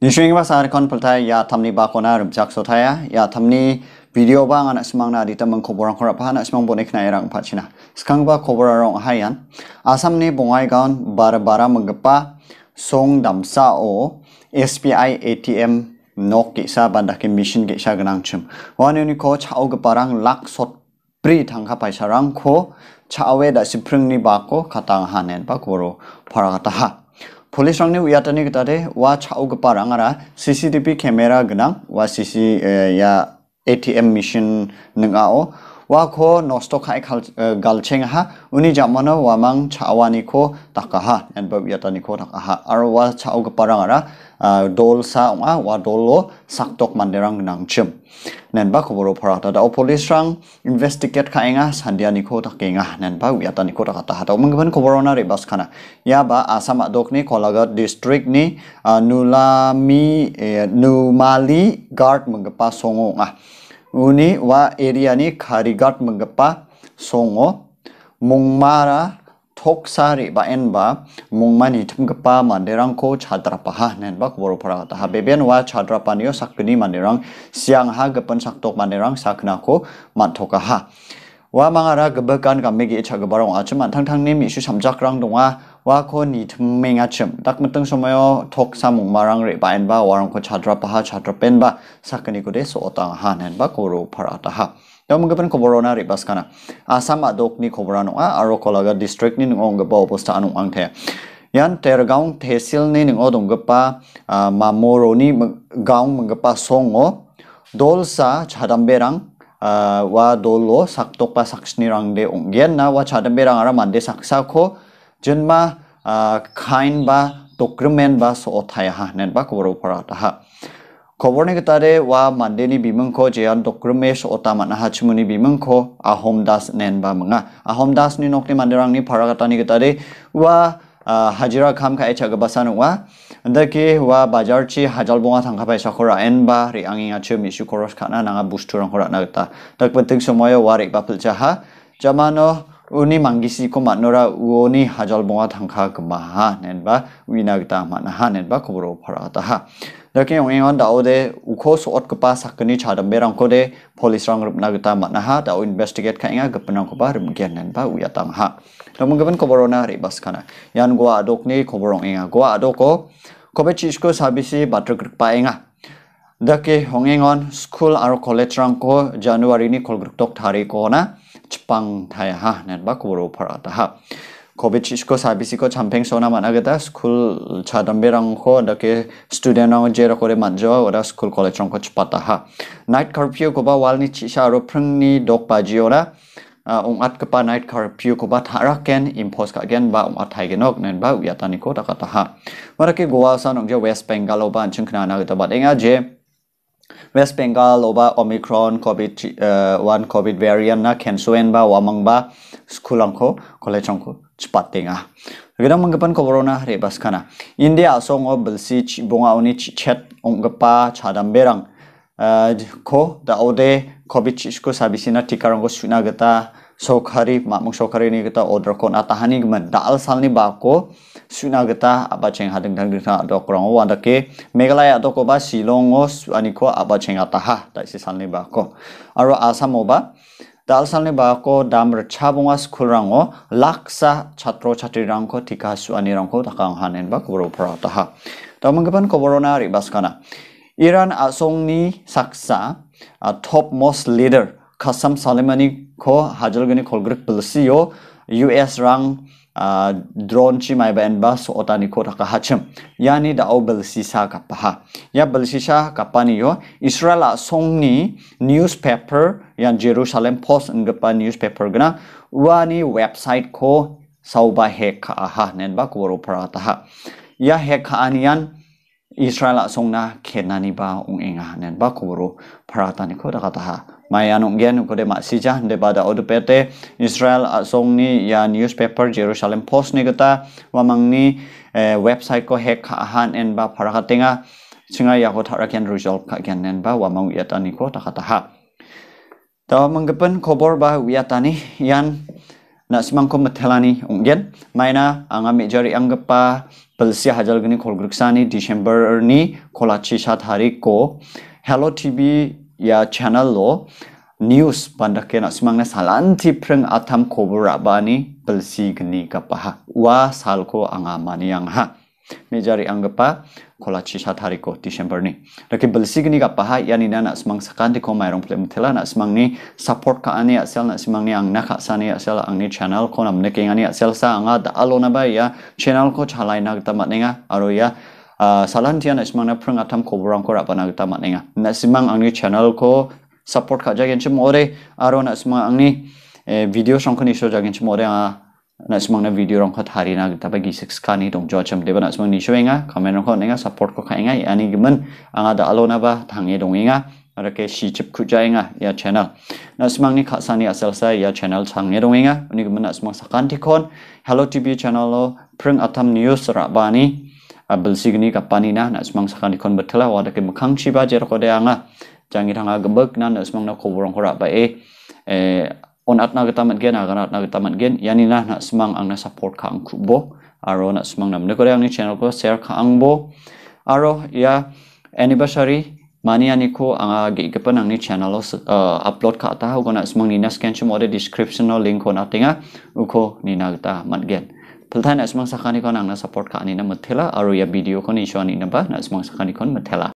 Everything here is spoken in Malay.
Nishwingba sa harikon pultai ya tamni ba kona rumjak sotaya ya tamni video ba ngana simang na dita meng koborang korapa na simang bonek na erang pachina. Sekang ba koborarong hayan asam ni bongai gaon bara bara menggepa song damsa o SPI ATM nok kisa bandaki mission kisa genang chum. Wan yoni ko chao geparang lak sot pri tangka paisa rang ko chao we da sipring ni ba ko katang hanen pa koro para kataha. police rang ne ya tane kita de wa chau ga para ngara cctv camera gna wa cc ya atm mission nang ao वाखो नस्तो खाय खाल गालछेंग हा उनी जामन वामांग छावानी खो ताका हा एन बब यतानी खो ताका हा आरो वा छाउग परांगरा दोलसा वा वा दोलो सक्तोक मानदेरांग नांगछिम नेन बा खबर फरा ता पुलिस रंग इन्वेस्टिगेट खाइंगा सान्दियानी खो ताकेंगा नेन बा यतानी खो ताका ता मंग बन खबर ना रे बस खाना या बा आसाम दोकनी कोलागा डिस्ट्रिक्ट नि नुलामी नुमाली गार्ड मंगपा सोंगोङा uni wa area ni karigat mengepa songo mungmara toksari ba enba mungmani tumgepa manderang ko chadra paha nen bak boro phara ta ha beben wa chadra paniyo sakni manderang siang ha gepan saktok manderang sakna ko manthoka ha wa mangara gba kan ga megi echa ga barong achma thang thang ni mi shu samjak rang dunga wa ko ni thmeng achm dak mtang somoyo thok samung marang re bain ba warang ko chhatra pa chhatra pen ba ha, sakani ko de so ta ha nen ba ko ro phara ta ha tam ga pen ko borona re bas kana asama dok ni ko borano a aro kolaga district ni ngong ga ba obosta anu ang the yan ter gaung thesil ni ning odong ga pa mamoro ni gaung mang ga pa songo dolsa chadamberang wa dolo saktok pa saksni rangde ongyan na wa chadambe rang ara mande saksa ko jinma kain ba tokrumen ba so othai ha nen ba kobor upara ta ha kobor ne kitare wa mande ni bimang ko je an tokrumesh ota mana ha chumuni bimang ko ahom das nen ba manga ahom das ni nokte mande rang ni phara kata ni kitare wa Ah, hajira kam ka echa gabasa nuwa anda ke wa bajar chi hajal bunga thang khapai sakhora en ba ri angi a ya chhe mishu korosh khana na nga bus turang khora na ta tak pa somoy wa ri papul cha ha no uni mangisi ko manora uoni hajal bunga thang kha ma ha nen ba winag ma na ha nen ba kobro phara ta ha lekin yong orang da ode ukho so ot kpa sakni chadam berang ko de police rang rup nagata ma na ha da investigate ka inga gapna ko bar mungkin nen ba uya tang ha da mong kau corona re bas kena. Yang gua adok ni khoborong inga gwa adok ko kobe chi sko sabisi batra gruk pa inga da orang hong school atau college orang ko januari ni kau gruk tok thari ko na chpang thaya ha nen ba ko ro phara ha 코비치스코 사비시코 참팽소나 만나게다 스쿨 차담베랑코 다케 스튜던랑 제라코레 만져 오다 스쿨 콜레트랑코 치파타하 나이트 커피오 고바 왈니 치샤로 프릉니 독바지오라 ongat kepa night curfew ko ba thara ken impose ka gen ba ongat thai genok nen ba uyatani ko ta kata ha mara ke goa sa nong je west bengal oba anchung khana na ta ba denga je west bengal oba omicron covid uh, one covid variant na ken suen ba wa mang ba school ang ko college ang ko cepat tengah. Kita menggepan corona rebas kana. India song o belsi bunga uni chat onggepa chadam berang. Eh, ko da ode covid chisko sabisina tikarongo suna geta sokari makmung sokhari ni geta order ko na tahani gman. Da al sal ni bako suna geta apa ceng hadeng dang dang do kurang o wanda ke megalaya do ko ba silongo suani ko apa ceng ataha da si sal ni bako. Aro asam o dalsalne ba ko damr chabunga skulrango laksa chatro chatri rangko tika suani rangko takang hanen ba kubro pra taha tamangkapan koborona ri baskana iran asongni saksa a top most leader kasam salimani ko hajalgani kolgrek pilsiyo us rang Ah, drone chi mai ban bas otani ko ta hacham yani da obel sisa ka pa ha. ya bel sisa ka pa ni yo israel song ni newspaper yan jerusalem post ng pa newspaper gna wani website ko sauba he ka ha nen ba ko ro pra ta ha. ya he ka anian อิสราเอลทรงนะเขียนนานิบาองเองาเนี่ยบักบุรุพระตานิโคตกะตาไม่อานุเกียนก็ได้มาซิจ้าเดบาดาอุดเปเตอิสราเอลทรงนี้ยานิวส์เพเปอร์เยรูซาเล็มโพสต์นี่ก็ตาว่ามังนี้เว็บไซต์ก็แฮกอาหารเอ็นบาพระคัติงาซึ่งไอ้ยาโคตรักยันรูจอลกักยันเอ็นบาว่ามังวิทยานิโคตกะตาต่อมังเก็บเป็นขบวนบาวิทยานี้ยันนักสิมังคมเทลานีองเกียนไม่นะอังกามิจารีอังกปา belsi hajal gini khol gruksani december ni kolachi shathari ko hello tv ya channel lo news pandake na simang na salan ti phreng atham khobura bani belsi gani ka pa wa sal ko anga ha mejari angpa kola hari ko, December ni. Laki belsi gini gak paha yani na nak semang sekan di koma erong plem tela nak semang ni support ka ani asel nak semang ni ang nakak sani sel ang ni channel ko nam neke ngani sel sa angat alu alo ya channel ko chalai nak tamat ni aro ya ah, salan tia nak semang na prang atam ko burang ko rapa nak tamat ni nga. Nak semang angni channel ko support ka jagen cim ore aro nak semang angni ni eh, video shankani show jagen cim ore ah, nak semua na video orang kau hari nak kita bagi seksa ni dong jauh macam depan nak semua ni show inga komen orang kau inga support kau kau inga ya, ni gimun angga dah alon apa tangi dong inga ada ke si cep kuja inga ya channel nak semua ni kat sana asal saya ya channel tangi dong inga ani gimun nak semua sakan kon? hello tv channel lo pring atom news rabani abel signi kapani na nak semua sakan kon betul lah ada ke makang ciba jer kau deh angga jangan hanga gebek nana semua nak kuburong kau rabai eh, eh on at na gitamat gen aga na at na gitamat gen yani na na semang ang na support ka ang kubo aro na semang nam dekore ang ni channel ko share ka ang bo aro ya anniversary mani ani ko ang agi ikapan ang ni channel os uh, upload ka ata ko na semang ni na scan chum ode description no link ko na tinga uko ni na gitamat gen Pertanyaan semang sakani kon ang na support ka ani na metela aro ya video ko ni shoni na ba na semang sakani kon metela